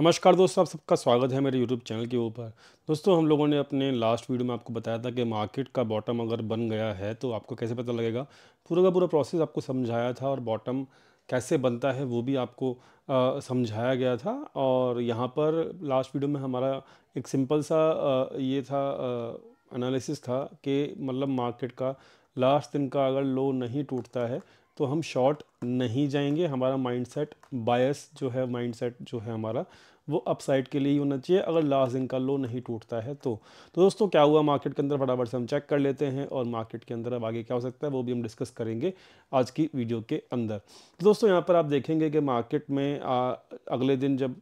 नमस्कार दोस्तों आप सबका स्वागत है मेरे यूट्यूब चैनल के ऊपर दोस्तों हम लोगों ने अपने लास्ट वीडियो में आपको बताया था कि मार्केट का बॉटम अगर बन गया है तो आपको कैसे पता लगेगा पूरा का पूरा प्रोसेस आपको समझाया था और बॉटम कैसे बनता है वो भी आपको आ, समझाया गया था और यहाँ पर लास्ट वीडियो में हमारा एक सिंपल सा आ, ये था एनालिसिस था कि मतलब मार्केट का लास्ट दिन का अगर लो नहीं टूटता है तो हम शॉर्ट नहीं जाएंगे हमारा माइंडसेट बायस जो है माइंडसेट जो है हमारा वो अपसाइड के लिए ही होना चाहिए अगर लास्ट दिन का लो नहीं टूटता है तो तो दोस्तों क्या हुआ मार्केट के अंदर फटाफट से हम चेक कर लेते हैं और मार्केट के अंदर अब आगे क्या हो सकता है वो भी हम डिस्कस करेंगे आज की वीडियो के अंदर तो दोस्तों यहाँ पर आप देखेंगे कि मार्केट में आ, अगले दिन जब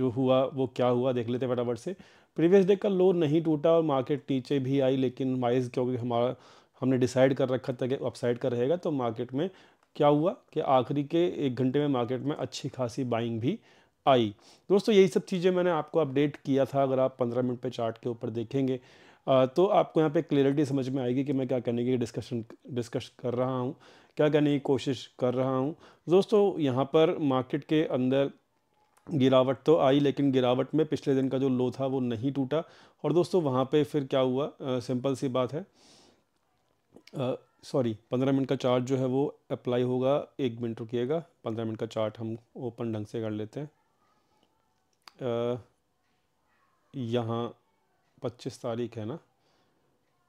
जो हुआ वो क्या हुआ देख लेते फटाफट से प्रीवियस डे का लो नहीं टूटा और मार्केट नीचे भी आई लेकिन वाइज क्योंकि हमारा हमने डिसाइड कर रखा था कि अपसाइड का रहेगा तो मार्केट में क्या हुआ कि आखिरी के एक घंटे में मार्केट में अच्छी खासी बाइंग भी आई दोस्तों यही सब चीज़ें मैंने आपको अपडेट किया था अगर आप पंद्रह मिनट पर चार्ट के ऊपर देखेंगे तो आपको यहाँ पे क्लियरिटी समझ में आएगी कि मैं क्या करने की डिस्कशन डिस्कस कर रहा हूँ क्या करने की कोशिश कर रहा हूँ दोस्तों यहाँ पर मार्केट के अंदर गिरावट तो आई लेकिन गिरावट में पिछले दिन का जो लो था वो नहीं टूटा और दोस्तों वहाँ पे फिर क्या हुआ आ, सिंपल सी बात है सॉरी पंद्रह मिनट का चार्ट जो है वो अप्लाई होगा एक मिनट रुकिएगा पंद्रह मिनट का चार्ट हम ओपन ढंग से कर लेते हैं यहाँ पच्चीस तारीख है ना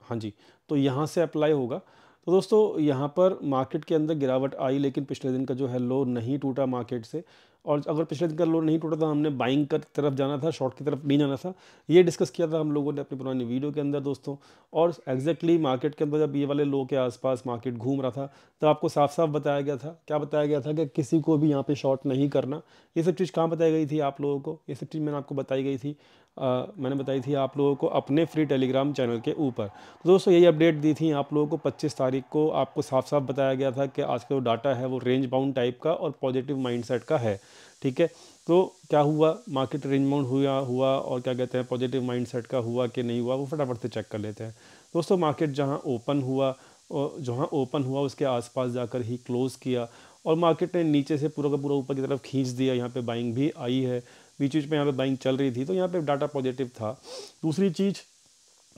हाँ जी तो यहाँ से अप्लाई होगा तो दोस्तों यहाँ पर मार्केट के अंदर गिरावट आई लेकिन पिछले दिन का जो है लो नहीं टूटा मार्केट से और अगर पिछले दिन का लोन नहीं टूटा था हमने बाइंग कर तरफ जाना था शॉर्ट की तरफ नहीं जाना था ये डिस्कस किया था हम लोगों ने अपनी पुरानी वीडियो के अंदर दोस्तों और एग्जैक्टली मार्केट के अंदर जब ये वाले लोग के आसपास मार्केट घूम रहा था तो आपको साफ साफ बताया गया था क्या बताया गया था कि किसी को भी यहाँ पर शॉर्ट नहीं करना ये सब चीज़ कहाँ बताई गई थी आप लोगों को ये सब चीज़ मैंने आपको बताई गई थी आ, मैंने बताई थी आप लोगों को अपने फ्री टेलीग्राम चैनल के ऊपर तो दोस्तों यही अपडेट दी थी आप लोगों को 25 तारीख को आपको साफ साफ बताया गया था कि आज का जो डाटा है वो रेंज बाउंड टाइप का और पॉजिटिव माइंडसेट का है ठीक है तो क्या हुआ मार्केट रेंज बाउंड हुआ हुआ और क्या कहते हैं पॉजिटिव माइंड का हुआ कि नहीं हुआ वो फटाफट से चेक कर लेते हैं दोस्तों मार्केट जहाँ ओपन हुआ और जहाँ ओपन हुआ उसके आसपास जाकर ही क्लोज़ किया और मार्केट ने नीचे से पूरा का पूरा ऊपर की तरफ खींच दिया यहाँ पे बाइंग भी आई है बीच बीच में यहाँ पे बाइंग चल रही थी तो यहाँ पे डाटा पॉजिटिव था दूसरी चीज़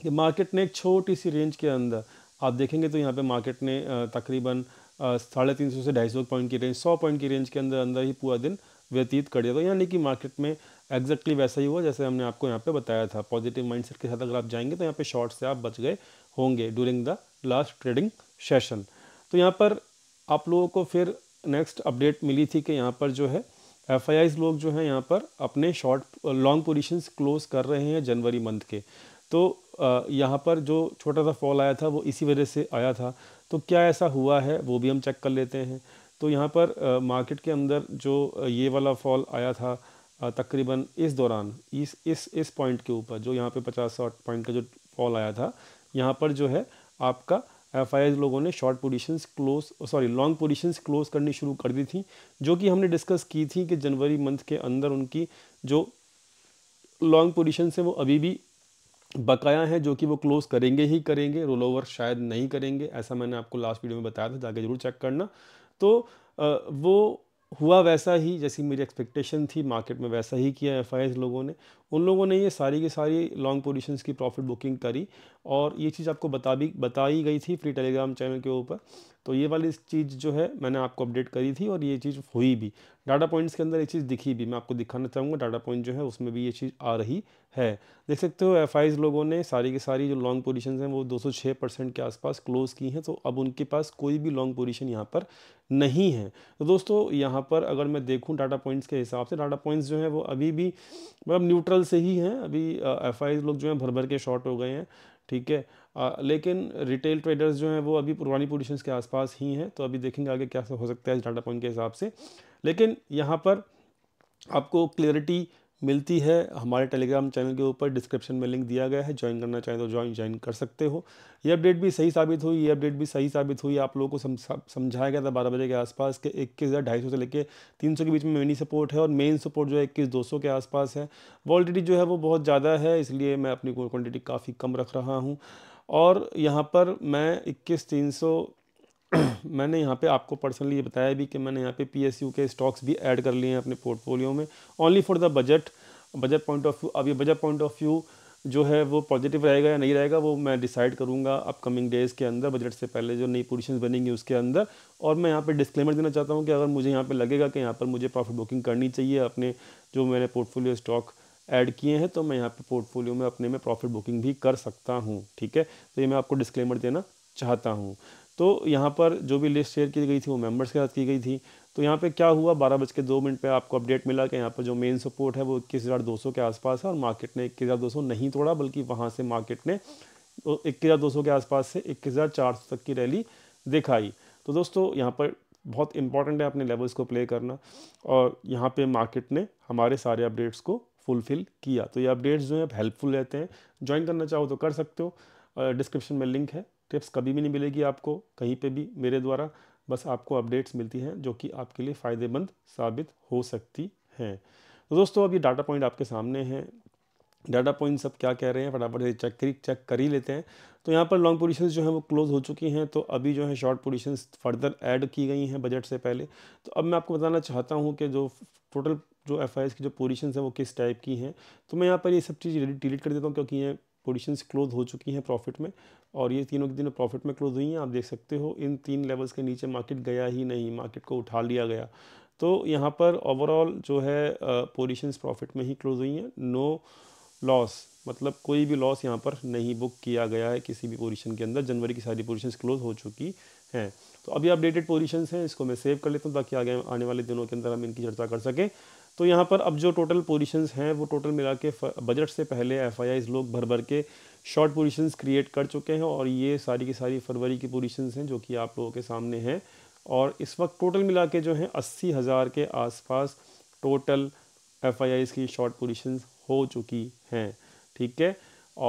कि मार्केट ने एक छोटी सी रेंज के अंदर आप देखेंगे तो यहाँ पे मार्केट ने तकरीबन साढ़े तीन सौ से ढाई सौ पॉइंट की रेंज सौ पॉइंट की रेंज के अंदर अंदर ही पूरा दिन व्यतीत कर दिया तो यानी कि मार्केट में एग्जैक्टली वैसा ही हुआ जैसे हमने आपको यहाँ पे बताया था पॉजिटिव माइंडसेट के साथ अगर आप जाएंगे तो यहाँ पे शॉर्ट से आप बच गए होंगे during the last trading session तो यहाँ पर आप लोगों को फिर नेक्स्ट अपडेट मिली थी कि यहाँ पर जो है एफ लोग जो हैं यहाँ पर अपने शॉर्ट लॉन्ग पोजिशंस क्लोज कर रहे हैं जनवरी मंथ के तो यहाँ पर जो छोटा सा फॉल आया था वो इसी वजह से आया था तो क्या ऐसा हुआ है वो भी हम चेक कर लेते हैं तो यहाँ पर मार्केट के अंदर जो ये वाला फॉल आया था तकरीबन इस दौरान इस इस इस पॉइंट के ऊपर जो यहाँ पे पचास साठ पॉइंट का जो फॉल आया था यहाँ पर जो है आपका एफ लोगों ने short positions close sorry long positions close करनी शुरू कर दी थी जो कि हमने डिस्कस की थी कि जनवरी मंथ के अंदर उनकी जो लॉन्ग पोजिशन है वो अभी भी बकाया हैं जो कि वो क्लोज़ करेंगे ही करेंगे रोल ओवर शायद नहीं करेंगे ऐसा मैंने आपको लास्ट वीडियो में बताया था जाके ज़रूर चेक करना तो वो हुआ वैसा ही जैसी मेरी एक्सपेक्टेशन थी मार्केट में वैसा ही किया एफ लोगों ने उन लोगों ने ये सारी की सारी लॉन्ग पोजिशन की प्रॉफिट बुकिंग करी और ये चीज़ आपको बता भी बताई गई थी फ्री टेलीग्राम चैनल के ऊपर तो ये वाली चीज़ जो है मैंने आपको अपडेट करी थी और ये चीज़ हुई भी डाटा पॉइंट्स के अंदर ये चीज़ दिखी भी मैं आपको दिखाना चाहूँगा डाटा पॉइंट जो है उसमें भी ये चीज़ आ रही है देख सकते हो एफ लोगों ने सारी की सारी जो लॉन्ग पोजिशन हैं वो दो परसेंट के आसपास क्लोज़ की हैं तो अब उनके पास कोई भी लॉन्ग पोजिशन यहाँ पर नहीं है तो दोस्तों यहाँ पर अगर मैं देखूँ डाटा पॉइंट्स के हिसाब से डाटा पॉइंट्स जो है वो अभी भी मतलब न्यूट्रल कल से ही हैं अभी एफ लोग जो हैं भर भर के शॉर्ट हो गए हैं ठीक है आ, लेकिन रिटेल ट्रेडर्स जो हैं वो अभी पुरानी पोजिशन के आसपास ही हैं तो अभी देखेंगे आगे क्या हो सकता है इस डाटा पॉइंट के हिसाब से लेकिन यहाँ पर आपको क्लियरिटी मिलती है हमारे टेलीग्राम चैनल के ऊपर डिस्क्रिप्शन में लिंक दिया गया है ज्वाइन करना चाहें तो ज्वाइन ज्वाइन कर सकते हो ये अपडेट भी सही साबित हुई ये अपडेट भी सही साबित हुई आप लोगों को समझाया गया था बारह बजे के आसपास के इक्कीस हज़ार ढाई सौ से लेकर तीन सौ के बीच में मिनी सपोर्ट है और मेन सपोर्ट जो है इक्कीस दो सौ के आसपास है वॉलिडिटी जो है वो बहुत ज़्यादा है इसलिए मैं अपनी क्वान्टिटी काफ़ी कम रख रहा हूँ और यहाँ पर मैं इक्कीस तीन सौ मैंने यहाँ पे आपको पर्सनली ये बताया भी कि मैंने यहाँ पे पी के स्टॉक्स भी ऐड कर लिए हैं अपने पोर्टफोलियो में only for the budget budget point of view अब ये बजट पॉइंट ऑफ व्यू जो है वो पॉजिटिव रहेगा या नहीं रहेगा वो मैं डिसाइड करूँगा अपकमिंग डेज़ के अंदर बजट से पहले जो नई पोजिशन बनेंगी उसके अंदर और मैं यहाँ पर डिस्क्लेमर देना चाहता हूँ कि अगर मुझे यहाँ पर लगेगा कि यहाँ पर मुझे प्रॉफिट बुकिंग करनी चाहिए अपने जो मैंने पोर्टफोलियो स्टॉक ऐड किए हैं तो मैं यहाँ पर पोर्टफोलियो में अपने में प्रॉफिट बुकिंग भी कर सकता हूँ ठीक है तो ये मैं आपको डिस्क्लेमर देना चाहता हूँ तो यहाँ पर जो भी लिस्ट शेयर की गई थी वो मेंबर्स के साथ की गई थी तो यहाँ पे क्या हुआ बारह बज के दो मिनट पर आपको अपडेट मिला कि यहाँ पर जो मेन सपोर्ट है वो इक्कीस हज़ार दो सौ के आसपास है और मार्केट ने इक्कीस हज़ार दो सौ नहीं तोड़ा बल्कि वहाँ से मार्केट ने इक्कीस हज़ार दो सौ के आसपास से इक्कीस हज़ार चार सौ तक की रैली दिखाई तो दोस्तों यहाँ पर बहुत इंपॉर्टेंट है अपने लेवल्स को प्ले करना और यहाँ पर मार्केट ने हमारे सारे अपडेट्स को फुलफ़िल किया तो ये अपडेट्स जो हैं हेल्पफुल रहते हैं ज्वाइन करना चाहो तो कर सकते हो डिस्क्रिप्शन में लिंक है टिप्स कभी भी नहीं मिलेगी आपको कहीं पे भी मेरे द्वारा बस आपको अपडेट्स मिलती हैं जो कि आपके लिए फ़ायदेमंद साबित हो सकती हैं तो दोस्तों अब ये डाटा पॉइंट आपके सामने हैं डाटा पॉइंट सब क्या कह रहे हैं फटाफट से चेक करी चेक कर ही लेते हैं तो यहाँ पर लॉन्ग पोजिशन जो हैं वो क्लोज़ हो चुकी हैं तो अभी जो है शॉर्ट पोजीशन फर्दर ऐड की गई हैं बजट से पहले तो अब मैं आपको बताना चाहता हूँ कि जो टोटल जो एफ की जो पोजीशंस हैं वो किस टाइप की हैं तो मैं यहाँ पर ये सब चीज़ डिलीट कर देता हूँ क्योंकि ये पोजिशन क्लोज हो चुकी हैं प्रॉफिट में और ये तीनों के तीनों प्रॉफिट में क्लोज हुई हैं आप देख सकते हो इन तीन लेवल्स के नीचे मार्केट गया ही नहीं मार्केट को उठा लिया गया तो यहाँ पर ओवरऑल जो है पोजिशंस प्रॉफिट में ही क्लोज हुई हैं नो लॉस मतलब कोई भी लॉस यहाँ पर नहीं बुक किया गया है किसी भी पोजिशन के अंदर जनवरी की सारी पोजिशन क्लोज हो चुकी हैं तो अभी अपडेटेड पोजिशन हैं इसको मैं सेव कर लेता हूँ ताकि आगे आने वाले दिनों के अंदर हम इनकी चर्चा कर सकें तो यहाँ पर अब जो टोटल पोजीशंस हैं वो टोटल मिला के बजट से पहले एफ लोग भर भर के शॉर्ट पोजीशंस क्रिएट कर चुके हैं और ये सारी की सारी फरवरी की पोजीशंस हैं जो कि आप लोगों के सामने हैं और इस वक्त टोटल मिला के जो हैं अस्सी हज़ार के आसपास टोटल एफ की शॉर्ट पोजीशंस हो चुकी हैं ठीक है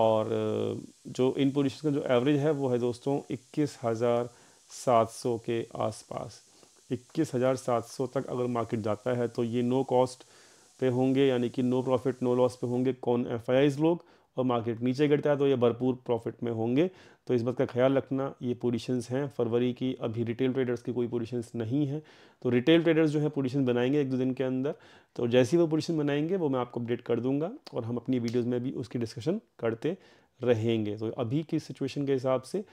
और जो इन पोजिशन का जो एवरेज है वो है दोस्तों इक्कीस हज़ार सात सौ के आसपास इक्कीस हज़ार सात सौ तक अगर मार्केट जाता है तो ये नो कॉस्ट पे होंगे यानी कि नो प्रॉफिट नो लॉस पे होंगे कौन एफ लोग और मार्केट नीचे गिरता है तो ये भरपूर प्रॉफिट में होंगे तो इस बात का ख्याल रखना ये पोजीशंस हैं फरवरी की अभी रिटेल ट्रेडर्स की कोई पोजीशंस नहीं है तो रिटेल ट्रेडर्स जो है पोजीशन बनाएंगे एक दो दिन के अंदर तो जैसी वो पोजीशन बनाएंगे वो मैं आपको अपडेट कर दूंगा और हम अपनी वीडियोज़ में भी उसकी डिस्कशन करते रहेंगे तो अभी की सिचुएशन के हिसाब से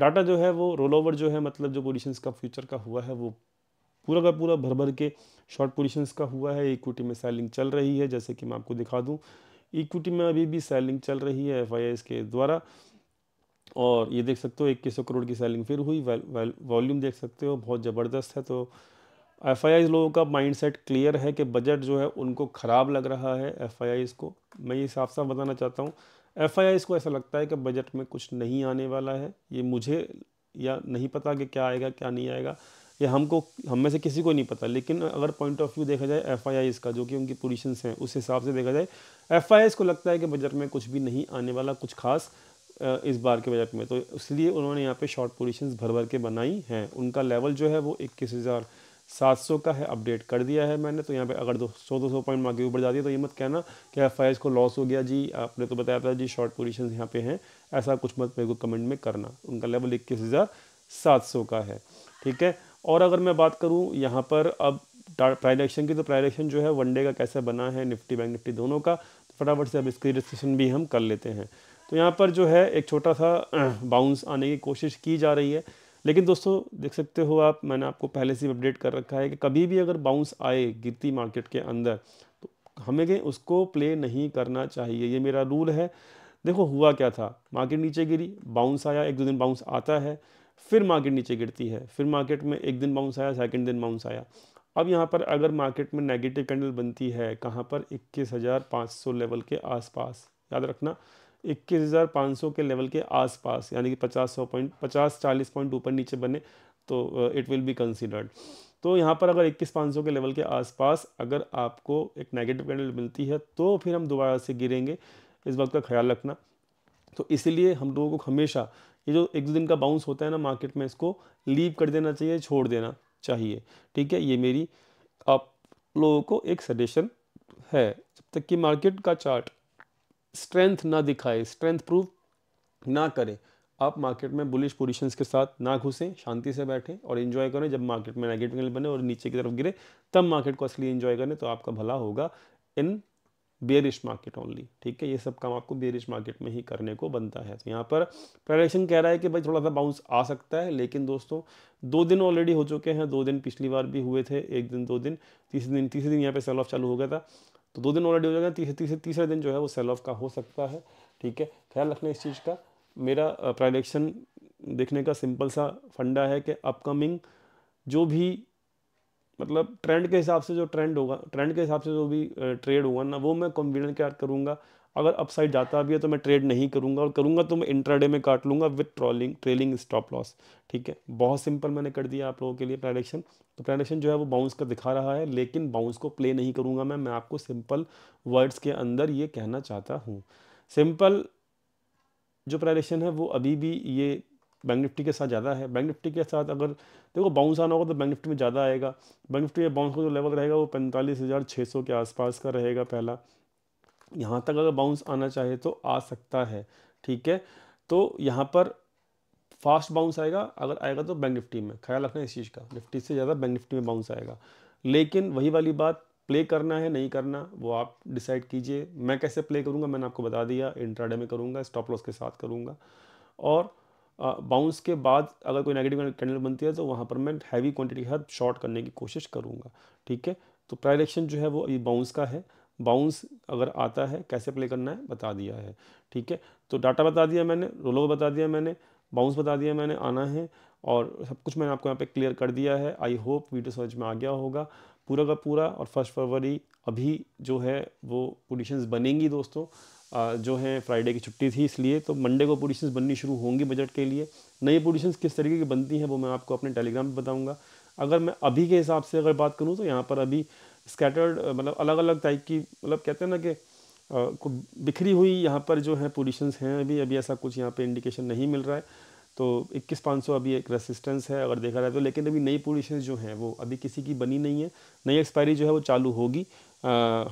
डाटा जो है वो रोल ओवर जो है मतलब जो पोजिशन का फ्यूचर का हुआ है वो पूरा का पूरा भर भर के शॉर्ट पोजिशंस का हुआ है इक्विटी में सेलिंग चल रही है जैसे कि मैं आपको दिखा दूँ इक्विटी में अभी भी सेलिंग चल रही है एफ के द्वारा और ये देख सकते हो इक्कीस करोड़ की सेलिंग फिर हुई वॉल्यूम देख सकते हो बहुत ज़बरदस्त है तो एफ लोगों का माइंडसेट क्लियर है कि बजट जो है उनको ख़राब लग रहा है एफ को मैं ये साफ साफ बताना चाहता हूँ एफ को ऐसा लगता है कि बजट में कुछ नहीं आने वाला है ये मुझे या नहीं पता कि क्या आएगा क्या नहीं आएगा या हमको हम में से किसी को नहीं पता लेकिन अगर पॉइंट ऑफ व्यू देखा जाए एफ का जो कि उनकी पोजिशन हैं उस हिसाब से देखा जाए एफ को लगता है कि बजट में कुछ भी नहीं आने वाला कुछ खास इस बार के बजट में तो इसलिए उन्होंने यहाँ पे शॉर्ट पोजिशन भर भर के बनाई हैं उनका लेवल जो है वो इक्कीस हज़ार सात सौ का है अपडेट कर दिया है मैंने तो यहाँ पे अगर दो सौ दो सौ पॉइंट मार्के ऊपर जाती है तो ये मत कहना कि एफ आई को लॉस हो गया जी आपने तो बताया था जी शॉर्ट पोजिशन यहाँ पे हैं ऐसा कुछ मत मेरे को कमेंट में करना उनका लेवल इक्कीस हज़ार सात सौ का है ठीक है और अगर मैं बात करूँ यहाँ पर अब प्राइड एक्शन की तो प्राइड एक्शन जो है वनडे का कैसे बना है निफ्टी बैंक निफ्टी दोनों का तो फटाफट से अब इसकी डिस्कशन भी हम कर लेते हैं तो यहाँ पर जो है एक छोटा सा बाउंस आने की कोशिश की जा रही है लेकिन दोस्तों देख सकते हो आप मैंने आपको पहले से अपडेट कर रखा है कि कभी भी अगर बाउंस आए गिरती मार्केट के अंदर तो हमें उसको प्ले नहीं करना चाहिए ये मेरा रूल है देखो हुआ क्या था मार्केट नीचे गिरी बाउंस आया एक दो दिन बाउंस आता है फिर मार्केट नीचे गिरती है फिर मार्केट में एक दिन बाउंस आया सेकंड दिन बाउंस आया अब यहाँ पर अगर मार्केट में नेगेटिव कैंडल बनती है कहाँ पर इक्कीस हज़ार पाँच सौ लेवल के आसपास याद रखना इक्कीस हज़ार पाँच सौ के लेवल के आसपास यानी कि पचास सौ पॉइंट पचास चालीस पॉइंट ऊपर नीचे बने तो इट विल बी कंसिडर्ड तो यहाँ पर अगर इक्कीस पाँच सौ के लेवल के आसपास अगर आपको एक नेगेटिव कैंडल मिलती है तो फिर हम दोबारा से गिरेंगे इस बात का ख्याल रखना तो इसीलिए हम लोगों को हमेशा ये जो एक दो दिन का बाउंस होता है ना मार्केट में इसको लीव कर देना चाहिए छोड़ देना चाहिए ठीक है ये मेरी आप लोगों को एक सजेशन है जब तक कि मार्केट का चार्ट स्ट्रेंथ ना दिखाए स्ट्रेंथ प्रूव ना करे आप मार्केट में बुलिश पोजीशंस के साथ ना घुसें शांति से बैठें और इन्जॉय करें जब मार्केट में नेगेटिव बने और नीचे की तरफ गिरे तब मार्केट को असली इन्जॉय करें तो आपका भला होगा इन बेरिश मार्केट ओनली ठीक है ये सब काम आपको बेरिश मार्केट में ही करने को बनता है तो यहाँ पर प्रेडिक्शन कह रहा है कि भाई थोड़ा सा बाउंस आ सकता है लेकिन दोस्तों दो दिन ऑलरेडी हो चुके हैं दो दिन पिछली बार भी हुए थे एक दिन दो दिन तीसरे दिन तीसरे दिन यहाँ पे सेल ऑफ चालू हो गया था तो दो दिन ऑलरेडी हो जाएगा तीसरे तीसरे तीसरे दिन जो है वो सेल ऑफ का हो सकता है ठीक है ख्याल रखना इस चीज़ का मेरा प्रेडिक्शन देखने का सिंपल सा फंडा है कि अपकमिंग जो भी मतलब ट्रेंड के हिसाब से जो ट्रेंड होगा ट्रेंड के हिसाब से जो भी ट्रेड होगा ना वो मैं के क्या करूँगा अगर अपसाइड जाता भी है तो मैं ट्रेड नहीं करूँगा और करूँगा तो मैं इंट्राडे में काट लूँगा with trolling trailing stop loss ठीक है बहुत सिंपल मैंने कर दिया आप लोगों के लिए प्रेडिक्शन तो प्रेडिक्शन जो है वो बाउंस का दिखा रहा है लेकिन बाउंस को प्ले नहीं करूँगा मैं मैं आपको सिंपल वर्ड्स के अंदर ये कहना चाहता हूँ सिंपल जो प्रेडिक्शन है वो अभी भी ये बैंक निफ्टी के साथ ज़्यादा है बैंक निफ्टी के साथ अगर देखो बाउंस आना होगा तो बैंक निफ्टी में ज़्यादा आएगा बैंक निफ्टी में बाउंस का जो लेवल रहेगा वो पैंतालीस हज़ार छः सौ के आसपास का रहेगा पहला यहाँ तक अगर बाउंस आना चाहे तो आ सकता है ठीक है तो यहाँ पर फास्ट बाउंस आएगा अगर आएगा तो बैंक निफ्टी में ख्याल रखना इस चीज़ का निफ्टी से ज़्यादा बैंक निफ्टी में बाउंस आएगा लेकिन वही वाली बात प्ले करना है नहीं करना वो आप डिसाइड कीजिए मैं कैसे प्ले करूँगा मैंने आपको बता दिया इंट्राडे में करूँगा स्टॉप लॉस के साथ करूँगा और बाउंस के बाद अगर कोई नेगेटिव कैंडल बनती है तो वहाँ पर मैं हैवी क्वांटिटी हर शॉर्ट करने की कोशिश करूँगा ठीक है तो प्रायर जो है वो अभी बाउंस का है बाउंस अगर आता है कैसे प्ले करना है बता दिया है ठीक है तो डाटा बता दिया मैंने रोलो बता दिया मैंने बाउंस बता दिया मैंने आना है और सब कुछ मैंने आपको यहाँ पे क्लियर कर दिया है आई होप वीडियो समझ में आ गया होगा पूरा का पूरा और फर्स्ट फरवरी अभी जो है वो पोडिशंस बनेंगी दोस्तों जो है फ्राइडे की छुट्टी थी इसलिए तो मंडे को पोजिशन बननी शुरू होंगी बजट के लिए नई पोजिशन किस तरीके की बनती हैं वो मैं आपको अपने टेलीग्राम पर बताऊँगा अगर मैं अभी के हिसाब से अगर बात करूँ तो यहाँ पर अभी स्कैटर्ड मतलब अलग अलग टाइप की मतलब कहते हैं ना कि को बिखरी हुई यहाँ पर जो है पोजिशंस हैं अभी अभी ऐसा कुछ यहाँ पर इंडिकेशन नहीं मिल रहा है तो इक्कीस पाँच सौ अभी एक रेसिस्टेंस है अगर देखा जाए तो लेकिन अभी नई पोजिशन जो हैं वो अभी किसी की बनी नहीं है नई एक्सपायरी जो है वो चालू होगी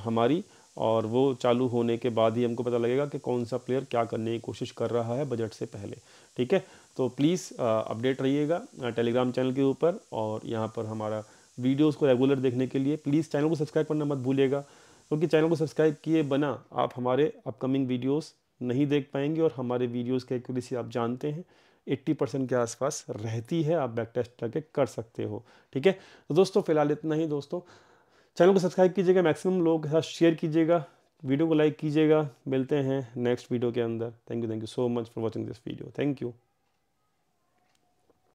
हमारी और वो चालू होने के बाद ही हमको पता लगेगा कि कौन सा प्लेयर क्या करने की कोशिश कर रहा है बजट से पहले ठीक है तो प्लीज़ अपडेट रहिएगा टेलीग्राम चैनल के ऊपर और यहाँ पर हमारा वीडियोस को रेगुलर देखने के लिए प्लीज़ चैनल को सब्सक्राइब करना मत भूलिएगा क्योंकि तो चैनल को सब्सक्राइब किए बना आप हमारे अपकमिंग वीडियोज़ नहीं देख पाएंगे और हमारे वीडियोज़ की एक्यूरेसी आप जानते हैं 80 परसेंट के आसपास रहती है आप बैक टेस्ट करके कर सकते हो ठीक है तो दोस्तों फिलहाल इतना ही दोस्तों चैनल को सब्सक्राइब कीजिएगा मैक्सिमम लोगों के साथ शेयर कीजिएगा वीडियो को लाइक कीजिएगा मिलते हैं नेक्स्ट वीडियो के अंदर thank you thank you so much for watching this video thank you